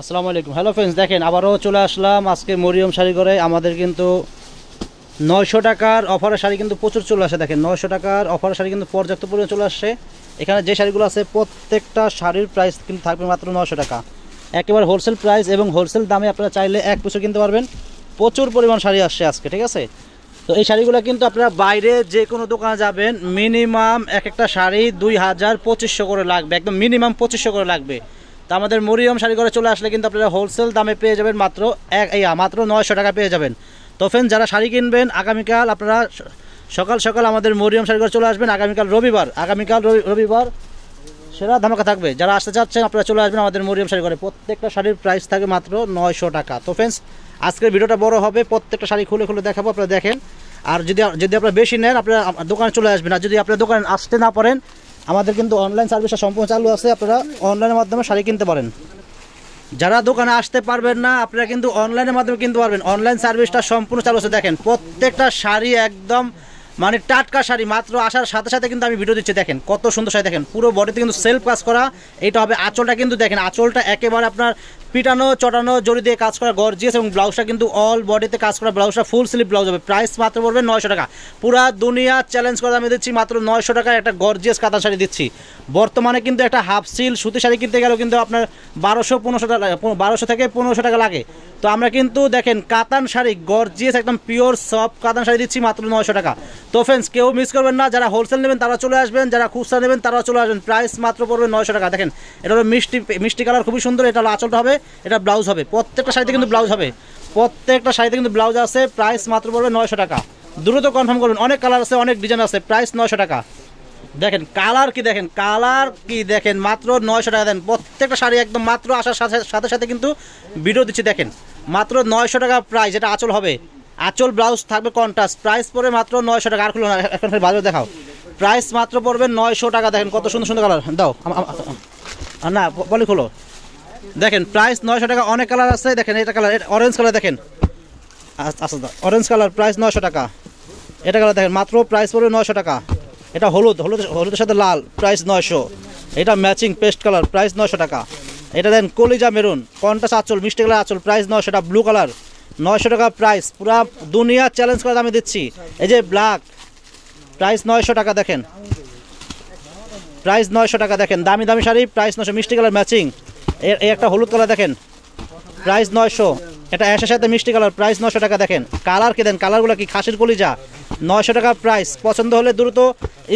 আসসালামু আলাইকুম hello friends দেখেন আবারও চলে আসলাম আজকে মরিয়ম শাড়ি করে আমাদের কিন্তু নয়শো টাকার অফারের শাড়ি কিন্তু প্রচুর চলে আসে দেখেন নয়শো টাকার অফারের শাড়ি কিন্তু পর্যাপ্ত পরিমাণে চলে আসে এখানে যে শাড়িগুলো আছে প্রত্যেকটা শাড়ির প্রাইস কিন্তু থাকবে মাত্র নয়শো টাকা একেবারে হোলসেল প্রাইস এবং হোলসেল দামে আপনারা চাইলে এক পিছু কিনতে পারবেন প্রচুর পরিমাণ শাড়ি আসছে আজকে ঠিক আছে তো এই শাড়িগুলো কিন্তু আপনারা বাইরে যে কোনো দোকানে যাবেন মিনিমাম এক একটা শাড়ি দুই হাজার পঁচিশশো করে লাগবে একদম মিনিমাম পঁচিশশো করে লাগবে তো আমাদের মরিয়ম শাড়ি করে চলে আসলে কিন্তু আপনারা হোলসেল দামে পেয়ে যাবেন মাত্র এক মাত্র নয়শো টাকা পেয়ে যাবেন তো ফ্রেন্ড যারা শাড়ি কিনবেন আগামীকাল আপনারা সকাল সকাল আমাদের মরিয়ম শাড়ি করে চলে আসবেন আগামীকাল রবিবার আগামীকাল রবিবার সেরা ধামাকা থাকবে যারা আসতে চাচ্ছেন আপনারা চলে আসবেন আমাদের মরিয়ম শাড়ি করে প্রত্যেকটা শাড়ির প্রাইস থাকে মাত্র নয়শো টাকা তো ফ্রেন্ডস আজকের ভিডিওটা বড় হবে প্রত্যেকটা শাড়ি খুলে খুলে দেখাবো আপনারা দেখেন আর যদি যদি আপনারা বেশি নেন আপনারা দোকানে চলে আসবেন আর যদি আপনার দোকানে আসতে না পারেন আমাদের কিন্তু অনলাইন সার্ভিসটা সম্পূর্ণ চালু আছে আপনারা অনলাইনের মাধ্যমে শাড়ি কিনতে পারেন যারা দোকানে আসতে পারবেন না আপনারা কিন্তু অনলাইনের মাধ্যমে কিনতে পারবেন অনলাইন সার্ভিসটা সম্পূর্ণ চালু আছে দেখেন প্রত্যেকটা শাড়ি একদম মানে টাটকা শাড়ি মাত্র আসার সাথে সাথে কিন্তু আমি ভিডিও দিচ্ছি দেখেন কত সুন্দর শাড়ি দেখেন পুরো বডিতে কিন্তু সেলফ কাজ করা এটা হবে আঁচলটা কিন্তু দেখেন আঁচলটা একেবারে আপনার পিটানো চটানো জড়ি দিয়ে কাজ করা গর্জিয়াস এবং ব্লাউজটা কিন্তু অল বডিতে কাজ করা ব্লাউজটা ফুল স্লিভ ব্লাউজ হবে প্রাইস মাত্র পড়বে নয়শো টাকা পুরা দুনিয়া চ্যালেঞ্জ করে আমি দিচ্ছি মাত্র নয়শো টাকায় একটা গর্জিয়াস কাতান শাড়ি দিচ্ছি বর্তমানে কিন্তু একটা হাফ সিল সুতি শাড়ি কিনতে গেলেও কিন্তু আপনার বারোশো পনেরোশো টাকা বারোশো থেকে পনেরোশো টাকা লাগে তো আমরা কিন্তু দেখেন কাতান শাড়ি গর্জিয়াস একদম পিওর সফট কাতান শাড়ি দিচ্ছি মাত্র নয়শো টাকা তো ফ্রেন্ডস কেউ মিস করবেন না যারা হোলসেল নেবেন তারা চলে আসবেন যারা খুচরা নেবেন তারা চলে আসবেন প্রাইস মাত্র পড়বে নয়শো টাকা দেখেন এটা হলো মিষ্টি মিষ্টি কালার খুবই সুন্দর এটা হলো আচলটা হবে এটা ব্লাউজ হবে প্রত্যেকটা শাড়িতে কিন্তু ব্লাউজ হবে প্রত্যেকটা শাড়িতে কিন্তু ব্লাউজ আছে প্রাইস মাত্র পড়বে নয়শো টাকা দ্রুত কনফার্ম করবেন অনেক কালার আছে অনেক ডিজাইন আছে প্রাইস নয়শো টাকা দেখেন কালার কি দেখেন কালার কি দেখেন মাত্র নয়শো টাকা দেন প্রত্যেকটা শাড়ি একদম মাত্র আসার সাথে সাথে সাথে কিন্তু ভিডিও দিচ্ছি দেখেন মাত্র নয়শো টাকা প্রাইস এটা আচল হবে আচল ব্লাউজ থাকবে কন্টাস প্রাইস পড়বে মাত্র নয়শো টাকা আর খুলো না এখন বাজার দেখাও প্রাইস মাত্র পড়বে নয়শো টাকা দেখেন কত সুন্দর সুন্দর কালার দাও না বলি খোলো দেখেন প্রাইস নয়শো টাকা অনেক কালার আছে দেখেন এটা কালার অরেঞ্জ কালার দেখেন আচ্ছা অরেঞ্জ কালার প্রাইস নয়শো টাকা এটা কালার দেখেন মাত্র প্রাইস পড়বে নয়শো টাকা এটা হলুদ হলুদ হলুদের সাথে লাল প্রাইস নয়শো এটা ম্যাচিং পেস্ট কালার প্রাইস নয়শো টাকা এটা দেন কলিজা মেরুন কন্টাস আচল মিষ্টি কালার আচল প্রাইস নয়শো টাকা ব্লু কালার নয়শো টাকা প্রাইস পুরা দুনিয়া চ্যালেঞ্জ করে আমি দিচ্ছি এই যে ব্ল্যাক প্রাইস নয়শো টাকা দেখেন প্রাইস নয়শো টাকা দেখেন দামি দামি শাড়ি প্রাইস নয়শো মিষ্টি কালার ম্যাচিং এই একটা হলুদ কালার দেখেন প্রাইস নয়শো এটা অ্যাশের সাথে মিষ্টি কালার প্রাইস নশো টাকা দেখেন কালার কে দেন কালারগুলো কি খাসির কলিজা নয়শো টাকা প্রাইস পছন্দ হলে দ্রুত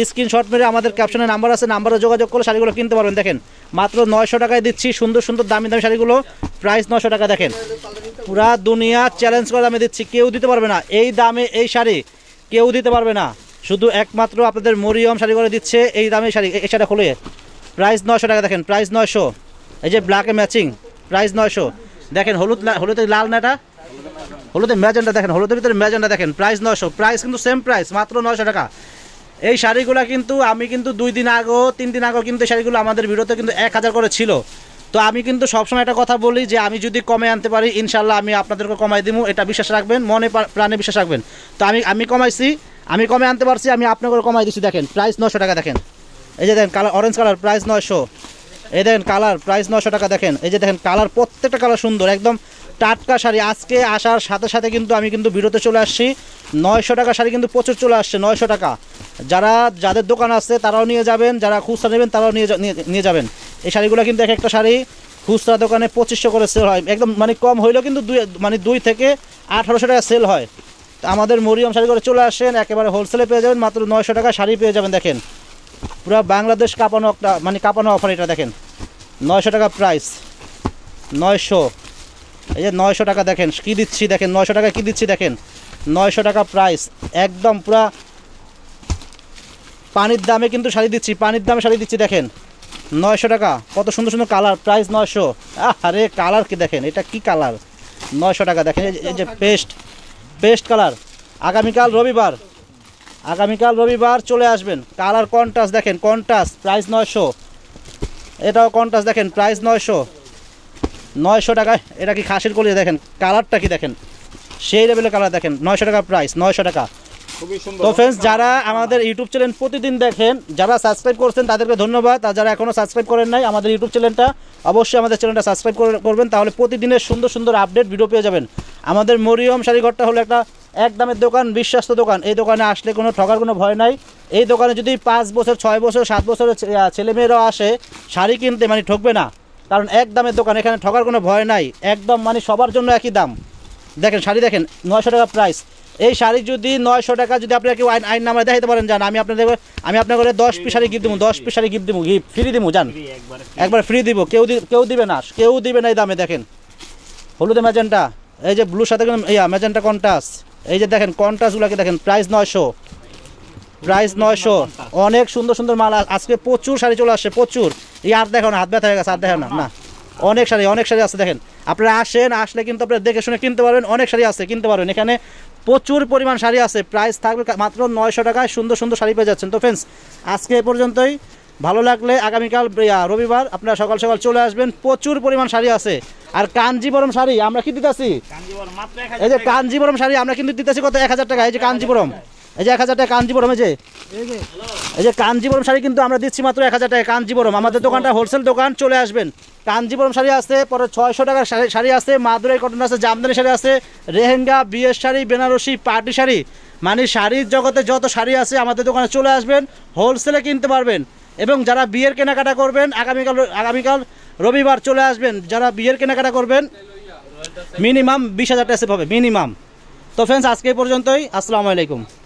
স্ক্রিনশট মেরে আমাদের ক্যাপশনে নাম্বার আছে নাম্বারে যোগাযোগ করলে শাড়িগুলো কিনতে পারবেন দেখেন মাত্র নয়শো টাকায় দিচ্ছি সুন্দর সুন্দর দামি দামি শাড়িগুলো প্রাইস নশো টাকা দেখেন পুরা দুনিয়া চ্যালেঞ্জ করে দামে দিচ্ছি কেউ দিতে পারবে না এই দামে এই শাড়ি কেউ দিতে পারবে না শুধু একমাত্র আপনাদের মরিয়ম শাড়িগুলো দিচ্ছে এই দামে শাড়ি এই শাড়ি খুলে প্রাইস নয়শো টাকা দেখেন প্রাইস নয়শো এই যে ব্ল্যাকে ম্যাচিং প্রাইস নয়শো দেখেন হলুদ হলুদের লাল নাটা হলুদের ম্যাজেন্টা দেখেন হলুদের ভিতরে ম্যাজেন্টা দেখেন প্রাইস নয়শো প্রাইস কিন্তু সেম প্রাইস মাত্র নয়শো টাকা এই শাড়িগুলো কিন্তু আমি কিন্তু দুই দিন আগেও তিন দিন আগেও কিন্তু শাড়িগুলো আমাদের ভিডিওতে কিন্তু এক হাজার করে ছিল তো আমি কিন্তু সবসময় একটা কথা বলি যে আমি যদি কমে আনতে পারি ইনশাল্লাহ আমি আপনাদেরকে কমাই দিব এটা বিশ্বাস রাখবেন মনে প্রাণে বিশ্বাস রাখবেন তো আমি আমি কমাইছি আমি কমে আনতে পারছি আমি আপনাকে কমাই দিচ্ছি দেখেন প্রাইস নশো টাকা দেখেন এই যে দেখেন কালার অরেঞ্জ কালার প্রাইস নয়শো এই দেখেন কালার প্রাইস নশো টাকা দেখেন এই যে দেখেন কালার প্রত্যেকটা কালার সুন্দর একদম টাটকা শাড়ি আজকে আসার সাথে সাথে কিন্তু আমি কিন্তু বিরতে চলে আসছি নয়শো টাকা শাড়ি কিন্তু প্রচুর চলে আসছে নয়শো টাকা যারা যাদের দোকান আছে তারাও নিয়ে যাবেন যারা খুচরা নেবেন তারাও নিয়ে নিয়ে যাবেন এই শাড়িগুলো কিন্তু এক একটা শাড়ি খুচরা দোকানে পঁচিশশো করে সেল হয় একদম মানে কম হইলেও কিন্তু দুই মানে দুই থেকে আঠারোশো টাকা সেল হয় আমাদের মরিয়াম শাড়ি করে চলে আসেন একেবারে হোলসেলে পেয়ে যাবেন মাত্র নয়শো টাকা শাড়ি পেয়ে যাবেন দেখেন পুরো বাংলাদেশ কাঁপানো মানে কাঁপানো অফার এটা দেখেন নয়শো টাকা প্রাইস নয়শো এই যে নয়শো টাকা দেখেন কী দিচ্ছি দেখেন নয়শো টাকা কী দিচ্ছি দেখেন নয়শো টাকা প্রাইস একদম পুরা পানির দামে কিন্তু শাড়ি দিচ্ছি পানির দামে শাড়ি দিচ্ছি দেখেন নয়শো টাকা কত সুন্দর সুন্দর কালার প্রাইস নয়শো আরে কালার কি দেখেন এটা কি কালার নয়শো টাকা দেখেন এই যে পেস্ট পেস্ট কালার আগামীকাল রবিবার আগামীকাল রবিবার চলে আসবেন কালার কন্ট্রাস্ট দেখেন কন্ট্রাস্ট প্রাইস নয়শো এটাও কন্ট্রাস্ট দেখেন প্রাইস নয়শো নয়শো টাকা এটা কি খাসির কলি দেখেন কালারটা কি দেখেন সেই লেভেলের কালার দেখেন নয়শো টাকা প্রাইস নয়শো টাকা তো ফ্রেন্ডস যারা আমাদের ইউটিউব চ্যানেল প্রতিদিন দেখেন যারা সাবস্ক্রাইব করছেন তাদেরকে ধন্যবাদ আর যারা এখনও সাবস্ক্রাইব করেন নাই আমাদের ইউটিউব চ্যানেলটা অবশ্যই আমাদের চ্যানেলটা সাবস্ক্রাইব করবেন তাহলে প্রতিদিনের সুন্দর সুন্দর আপডেট ভিডিও পেয়ে যাবেন আমাদের মরিয়ম শাড়িঘরটা হলো একটা এক দামের দোকান বিশ্বস্ত দোকান এই দোকানে আসলে কোনো ঠকার কোনো ভয় নাই এই দোকানে যদি পাঁচ বছর ছয় বছর সাত বছরের ছেলেমেয়েরাও আসে শাড়ি কিনতে মানে ঠকবে না কারণ এক দামের দোকান এখানে ঠকার কোনো ভয় নাই একদম মানে সবার জন্য একই দাম দেখেন শাড়ি দেখেন নয়শো টাকা প্রাইস এই শাড়ি যদি নয়শো টাকা যদি আপনাকে আইন আইন নামে দেখাতে পারেন যান আমি আপনাদের আমি আপনাকে দশ পিস শাড়ি গিফট দেবো দশ পিস শাড়ি গিফট দেবো গিফট ফ্রি দিবো যান একবার ফ্রি দিব কেউ কেউ দিবে না কেউ দিবে না এই দামে দেখেন হলুদে ম্যাজেন্টা এই যে ব্লুর সাথে ইয়া ম্যাজেন্টা কন্টাস্ট এই যে দেখেন কন্ট্রাস্টগুলোকে দেখেন প্রাইস নয়শো প্রাইস নয়শো অনেক সুন্দর সুন্দর মাল আজকে প্রচুর শাড়ি চলে আসছে প্রচুর এই আর দেখো না হাত ব্যথা হয়ে গেছে আর দেখেন না না অনেক শাড়ি অনেক শাড়ি আছে দেখেন আপনারা আসেন আসলে কিন্তু আপনারা দেখে শুনে কিনতে পারবেন অনেক শাড়ি আছে কিনতে পারবেন এখানে প্রচুর পরিমাণ শাড়ি আছে প্রাইস থাকবে মাত্র নয়শো টাকায় সুন্দর সুন্দর শাড়ি পেয়ে যাচ্ছেন তো ফ্রেন্ডস আজকে এ পর্যন্তই ভালো লাগলে আগামীকাল রবিবার আপনারা সকাল সকাল চলে আসবেন প্রচুর পরিমাণ শাড়ি আছে আর কাঞ্জিবরম শাড়ি আমরা কি দিতেছি এই যে কাঞ্জিবরম শাড়ি আমরা কিন্তু দিতেছি কত এক হাজার টাকা এই যে কাঞ্জিবরম এই যে এক হাজার টাকা কাঞ্জিবরম এই যে এই যে কাঞ্জিবরম শাড়ি কিন্তু আমরা দিচ্ছি মাত্র এক হাজার টাকা কাঞ্জিবরম আমাদের দোকানটা হোলসেল দোকান চলে আসবেন কাঞ্জিবরম শাড়ি আছে পরে ছয়শো টাকার শাড়ি আছে মাদুরাই কটন আছে জামদানি শাড়ি আছে রেহেঙ্গা বিয়ের শাড়ি বেনারসি পার্টি শাড়ি মানে শাড়ির জগতে যত শাড়ি আছে আমাদের দোকানে চলে আসবেন হোলসেলে কিনতে পারবেন এবং যারা বিয়ের কেনাকাটা করবেন আগামীকাল আগামীকাল রবিবার চলে আসবেন যারা বিয়ের কেনাকাটা করবেন মিনিমাম বিশ হাজার টাকা সেভ হবে মিনিমাম তো ফ্রেন্ডস আজকে পর্যন্তই আসসালামু আলাইকুম